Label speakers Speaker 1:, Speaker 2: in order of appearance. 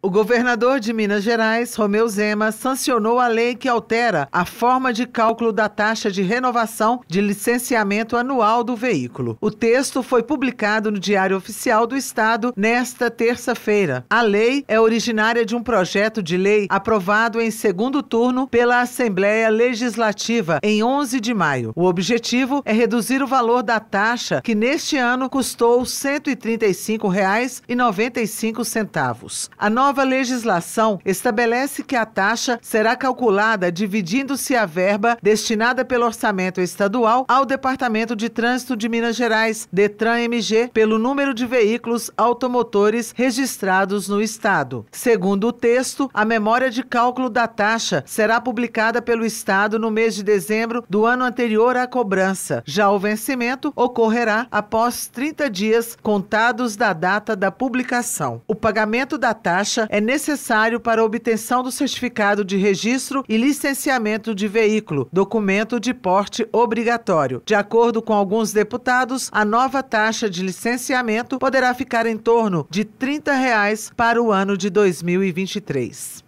Speaker 1: O governador de Minas Gerais, Romeu Zema, sancionou a lei que altera a forma de cálculo da taxa de renovação de licenciamento anual do veículo. O texto foi publicado no Diário Oficial do Estado nesta terça-feira. A lei é originária de um projeto de lei aprovado em segundo turno pela Assembleia Legislativa em 11 de maio. O objetivo é reduzir o valor da taxa, que neste ano custou R$ 135,95. A nova nova legislação estabelece que a taxa será calculada dividindo-se a verba destinada pelo orçamento estadual ao Departamento de Trânsito de Minas Gerais, Detran MG, pelo número de veículos automotores registrados no estado. Segundo o texto, a memória de cálculo da taxa será publicada pelo estado no mês de dezembro do ano anterior à cobrança. Já o vencimento ocorrerá após 30 dias contados da data da publicação. O pagamento da taxa taxa é necessário para a obtenção do certificado de registro e licenciamento de veículo, documento de porte obrigatório. De acordo com alguns deputados, a nova taxa de licenciamento poderá ficar em torno de R$ 30 reais para o ano de 2023.